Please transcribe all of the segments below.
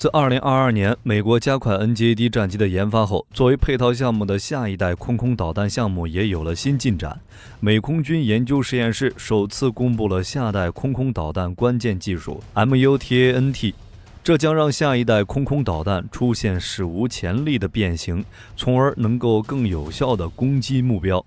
自二零二二年美国加快 NGAD 战机的研发后，作为配套项目的下一代空空导弹项目也有了新进展。美空军研究实验室首次公布了下一代空空导弹关键技术 MUTANT，这将让下一代空空导弹出现史无前例的变形，从而能够更有效地攻击目标。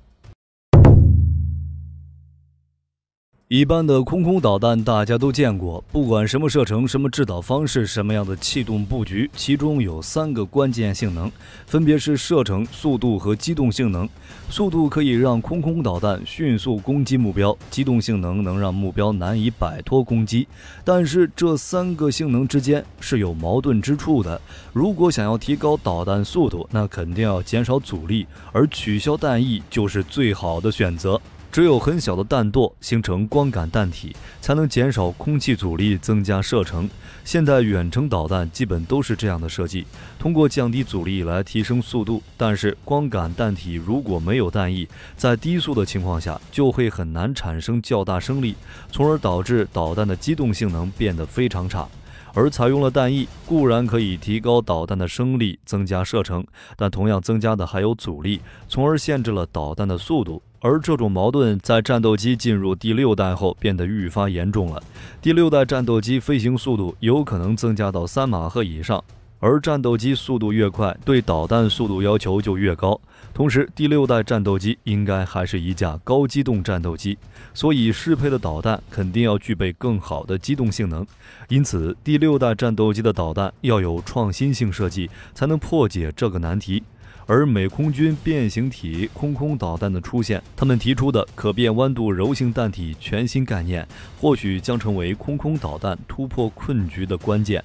一般的空空导弹大家都见过，不管什么射程、什么制导方式、什么样的气动布局，其中有三个关键性能，分别是射程、速度和机动性能。速度可以让空空导弹迅速攻击目标，机动性能能让目标难以摆脱攻击。但是这三个性能之间是有矛盾之处的。如果想要提高导弹速度，那肯定要减少阻力，而取消弹翼就是最好的选择。只有很小的弹舵形成光感弹体，才能减少空气阻力，增加射程。现代远程导弹基本都是这样的设计，通过降低阻力来提升速度。但是，光感弹体如果没有弹翼，在低速的情况下就会很难产生较大升力，从而导致导弹的机动性能变得非常差。而采用了弹翼，固然可以提高导弹的升力，增加射程，但同样增加的还有阻力，从而限制了导弹的速度。而这种矛盾在战斗机进入第六代后变得愈发严重了。第六代战斗机飞行速度有可能增加到三马赫以上。而战斗机速度越快，对导弹速度要求就越高。同时，第六代战斗机应该还是一架高机动战斗机，所以适配的导弹肯定要具备更好的机动性能。因此，第六代战斗机的导弹要有创新性设计，才能破解这个难题。而美空军变形体空空导弹的出现，他们提出的可变弯度柔性弹体全新概念，或许将成为空空导弹突破困局的关键。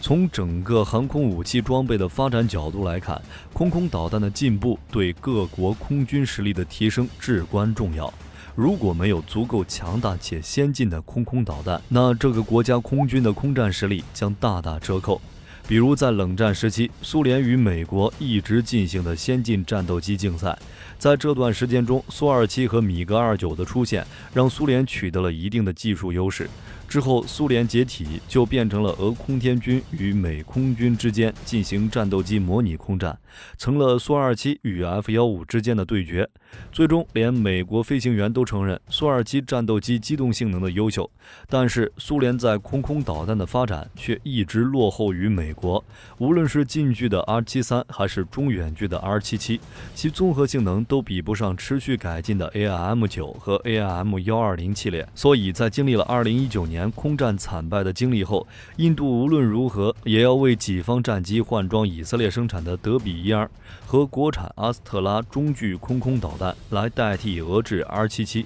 从整个航空武器装备的发展角度来看，空空导弹的进步对各国空军实力的提升至关重要。如果没有足够强大且先进的空空导弹，那这个国家空军的空战实力将大打折扣。比如在冷战时期，苏联与美国一直进行的先进战斗机竞赛，在这段时间中，苏 -27 和米格 -29 的出现让苏联取得了一定的技术优势。之后，苏联解体就变成了俄空天军与美空军之间进行战斗机模拟空战，成了苏二七与 F 幺五之间的对决。最终，连美国飞行员都承认苏二七战斗机机动性能的优秀，但是苏联在空空导弹的发展却一直落后于美国。无论是近距的 R 七三，还是中远距的 R 七七，其综合性能都比不上持续改进的 AIM 九和 AIM 幺二零系列。所以在经历了二零一九年。空战惨败的经历后，印度无论如何也要为己方战机换装以色列生产的德比伊尔和国产阿斯特拉中距空空导弹来代替俄制 R77，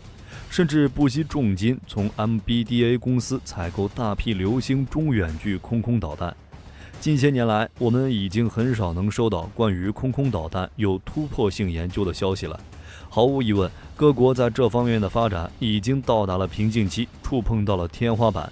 甚至不惜重金从 MBDA 公司采购大批流星中远距空空导弹。近些年来，我们已经很少能收到关于空空导弹有突破性研究的消息了。毫无疑问，各国在这方面的发展已经到达了瓶颈期，触碰到了天花板。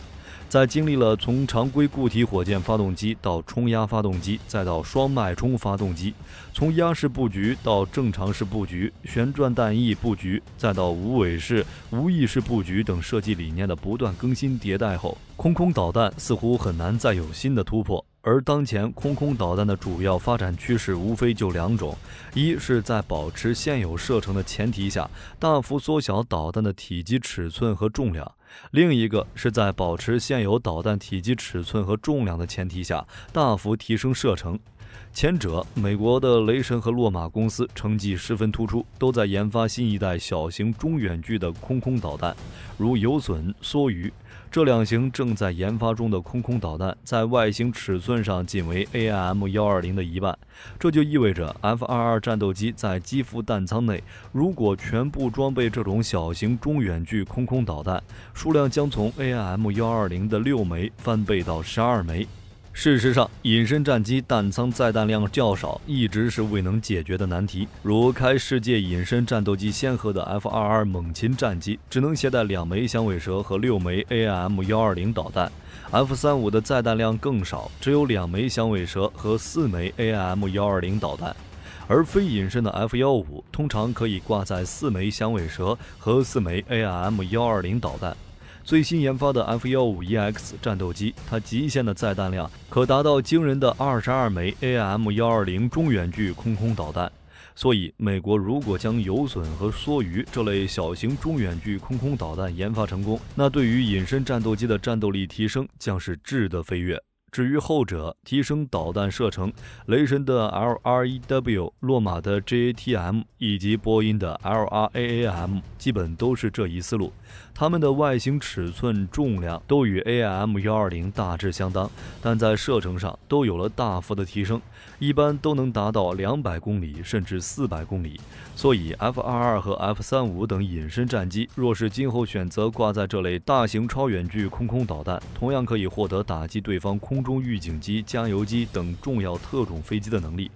在经历了从常规固体火箭发动机到冲压发动机，再到双脉冲发动机，从压式布局到正常式布局、旋转弹翼布局，再到无尾式、无翼式布局等设计理念的不断更新迭代后，空空导弹似乎很难再有新的突破。而当前空空导弹的主要发展趋势无非就两种：一是，在保持现有射程的前提下，大幅缩小导弹的体积、尺寸和重量；另一个是在保持现有导弹体积、尺寸和重量的前提下，大幅提升射程。前者，美国的雷神和洛马公司成绩十分突出，都在研发新一代小型、中远距的空空导弹，如“油隼”、“梭鱼”。这两型正在研发中的空空导弹，在外形尺寸上仅为 AIM-120 的一半，这就意味着 F-22 战斗机在机腹弹舱内，如果全部装备这种小型中远距空空导弹，数量将从 AIM-120 的六枚翻倍到十二枚。事实上，隐身战机弹仓载弹量较少，一直是未能解决的难题。如开世界隐身战斗机先河的 F-22 猛禽战机，只能携带两枚响尾蛇和六枚 a m 1 2 0导弹；F-35 的载弹量更少，只有两枚响尾蛇和四枚 a m 1 2 0导弹；而非隐身的 F-15 通常可以挂载四枚响尾蛇和四枚 a m 1 2 0导弹。最新研发的 F- 幺五 EX 战斗机，它极限的载弹量可达到惊人的二十二枚 AM 幺二零中远距空空导弹。所以，美国如果将游隼和梭鱼这类小型中远距空空导弹研发成功，那对于隐身战斗机的战斗力提升将是质的飞跃。至于后者，提升导弹射程，雷神的 LREW、洛马的 JATM 以及波音的 LRAAM，基本都是这一思路。它们的外形、尺寸、重量都与 a m 1 2 0大致相当，但在射程上都有了大幅的提升，一般都能达到两百公里甚至四百公里。所以，F-22 和 F-35 等隐身战机，若是今后选择挂载这类大型超远距空空导弹，同样可以获得打击对方空。空中预警机、加油机等重要特种飞机的能力。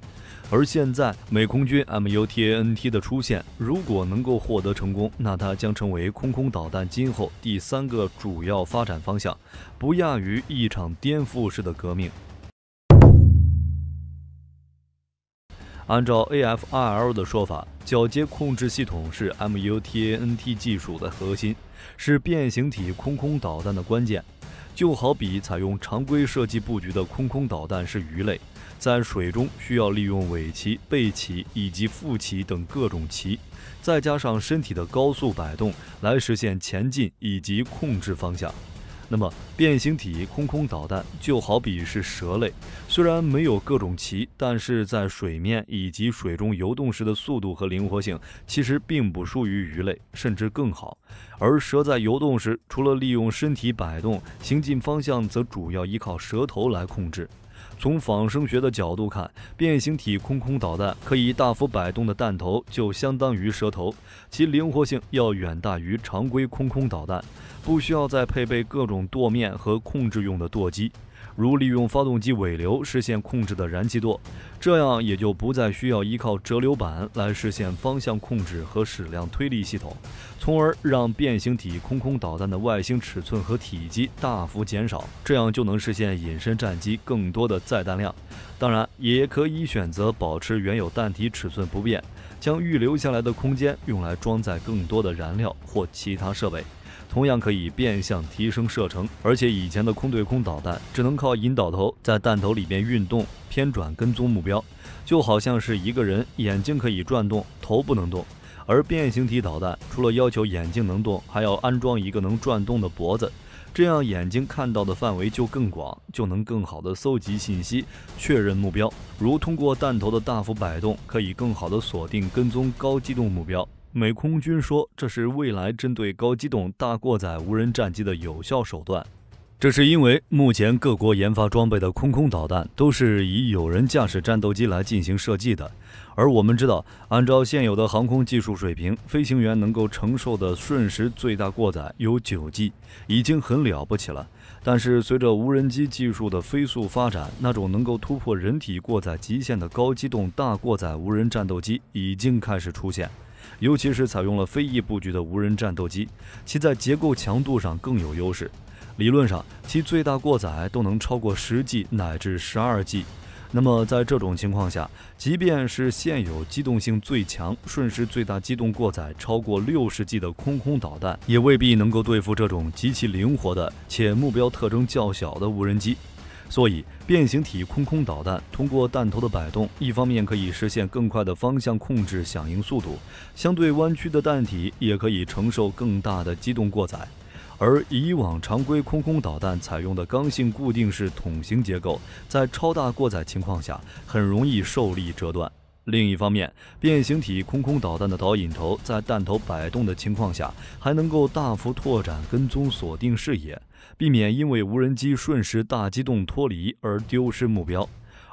而现在，美空军 MUTANT 的出现，如果能够获得成功，那它将成为空空导弹今后第三个主要发展方向，不亚于一场颠覆式的革命。按照 AFRL 的说法，铰接控制系统是 MUTANT 技术的核心，是变形体空空导弹的关键。就好比采用常规设计布局的空空导弹是鱼类，在水中需要利用尾鳍、背鳍以及腹鳍等各种鳍，再加上身体的高速摆动来实现前进以及控制方向。那么，变形体空空导弹就好比是蛇类，虽然没有各种鳍，但是在水面以及水中游动时的速度和灵活性其实并不输于鱼类，甚至更好。而蛇在游动时，除了利用身体摆动行进方向，则主要依靠蛇头来控制。从仿生学的角度看，变形体空空导弹可以大幅摆动的弹头就相当于蛇头，其灵活性要远大于常规空空导弹，不需要再配备各种舵面和控制用的舵机。如利用发动机尾流实现控制的燃气舵，这样也就不再需要依靠折流板来实现方向控制和矢量推力系统，从而让变形体空空导弹的外形尺寸和体积大幅减少，这样就能实现隐身战机更多的载弹量。当然，也可以选择保持原有弹体尺寸不变，将预留下来的空间用来装载更多的燃料或其他设备。同样可以变相提升射程，而且以前的空对空导弹只能靠引导头在弹头里面运动偏转跟踪目标，就好像是一个人眼睛可以转动，头不能动。而变形体导弹除了要求眼睛能动，还要安装一个能转动的脖子，这样眼睛看到的范围就更广，就能更好的搜集信息、确认目标。如通过弹头的大幅摆动，可以更好的锁定跟踪高机动目标。美空军说，这是未来针对高机动、大过载无人战机的有效手段。这是因为目前各国研发装备的空空导弹都是以有人驾驶战斗机来进行设计的，而我们知道，按照现有的航空技术水平，飞行员能够承受的瞬时最大过载有九 G，已经很了不起了。但是，随着无人机技术的飞速发展，那种能够突破人体过载极限的高机动、大过载无人战斗机已经开始出现。尤其是采用了飞翼布局的无人战斗机，其在结构强度上更有优势。理论上，其最大过载都能超过十 G 乃至十二 G。那么，在这种情况下，即便是现有机动性最强、瞬时最大机动过载超过六十 G 的空空导弹，也未必能够对付这种极其灵活的且目标特征较小的无人机。所以，变形体空空导弹通过弹头的摆动，一方面可以实现更快的方向控制响应速度；相对弯曲的弹体也可以承受更大的机动过载。而以往常规空空导弹采用的刚性固定式筒型结构，在超大过载情况下，很容易受力折断。另一方面，变形体空空导弹的导引头在弹头摆动的情况下，还能够大幅拓展跟踪锁定视野，避免因为无人机瞬时大机动脱离而丢失目标。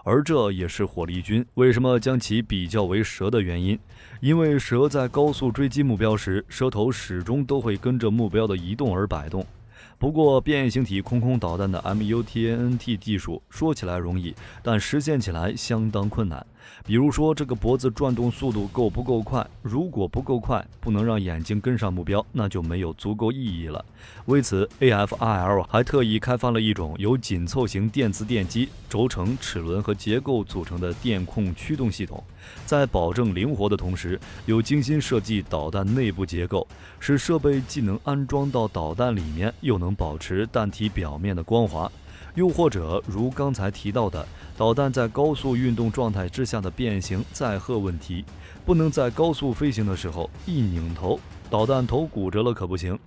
而这也是火力军为什么将其比较为蛇的原因，因为蛇在高速追击目标时，蛇头始终都会跟着目标的移动而摆动。不过，变形体空空导弹的 MUTNT 技术说起来容易，但实现起来相当困难。比如说，这个脖子转动速度够不够快？如果不够快，不能让眼睛跟上目标，那就没有足够意义了。为此，AFRL 还特意开发了一种由紧凑型电磁电机、轴承、齿轮和结构组成的电控驱动系统，在保证灵活的同时，又精心设计导弹内部结构，使设备既能安装到导弹里面，又能保持弹体表面的光滑。又或者如刚才提到的，导弹在高速运动状态之下的变形载荷问题，不能在高速飞行的时候一拧头，导弹头骨折了可不行。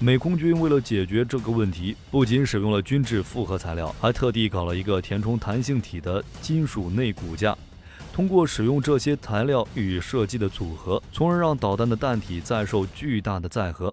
美空军为了解决这个问题，不仅使用了军制复合材料，还特地搞了一个填充弹性体的金属内骨架，通过使用这些材料与设计的组合，从而让导弹的弹体再受巨大的载荷。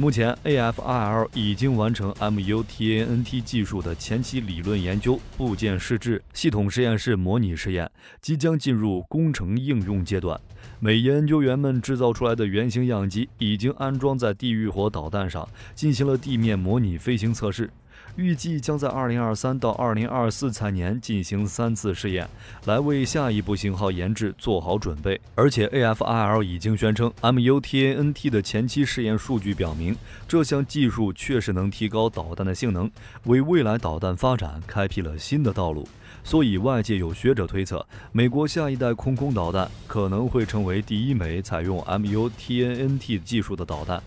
目前，AFRL 已经完成 MUTANT 技术的前期理论研究、部件试制、系统实验室模拟试验，即将进入工程应用阶段。美研究员们制造出来的原型样机已经安装在地狱火导弹上，进行了地面模拟飞行测试。预计将在2023到2024财年进行三次试验，来为下一步型号研制做好准备。而且 a f i l 已经宣称，MUTANT 的前期试验数据表明，这项技术确实能提高导弹的性能，为未来导弹发展开辟了新的道路。所以，外界有学者推测，美国下一代空空导弹可能会成为第一枚采用 MUTANT 技术的导弹。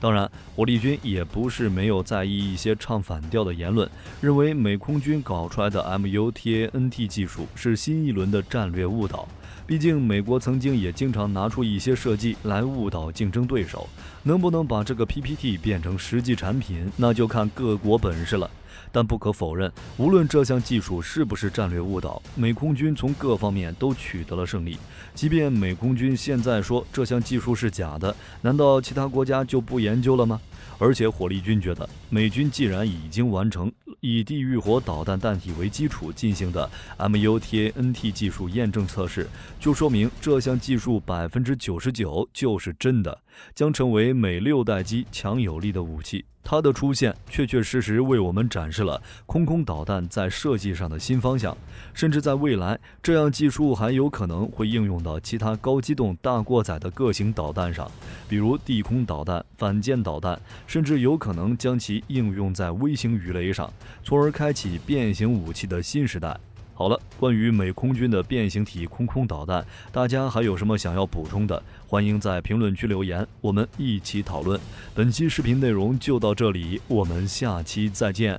当然，火力军也不是没有在意一些唱反调的言论，认为美空军搞出来的 MUTANT 技术是新一轮的战略误导。毕竟，美国曾经也经常拿出一些设计来误导竞争对手。能不能把这个 PPT 变成实际产品，那就看各国本事了。但不可否认，无论这项技术是不是战略误导，美空军从各方面都取得了胜利。即便美空军现在说这项技术是假的，难道其他国家就不研究了吗？而且，火力军觉得，美军既然已经完成以地狱火导弹弹体为基础进行的 MUTANT 技术验证测试，就说明这项技术百分之九十九就是真的，将成为美六代机强有力的武器。它的出现确确实实为我们展示了空空导弹在设计上的新方向，甚至在未来，这样技术还有可能会应用到其他高机动、大过载的各型导弹上，比如地空导弹、反舰导弹，甚至有可能将其应用在微型鱼雷上，从而开启变形武器的新时代。好了，关于美空军的变形体空空导弹，大家还有什么想要补充的？欢迎在评论区留言，我们一起讨论。本期视频内容就到这里，我们下期再见。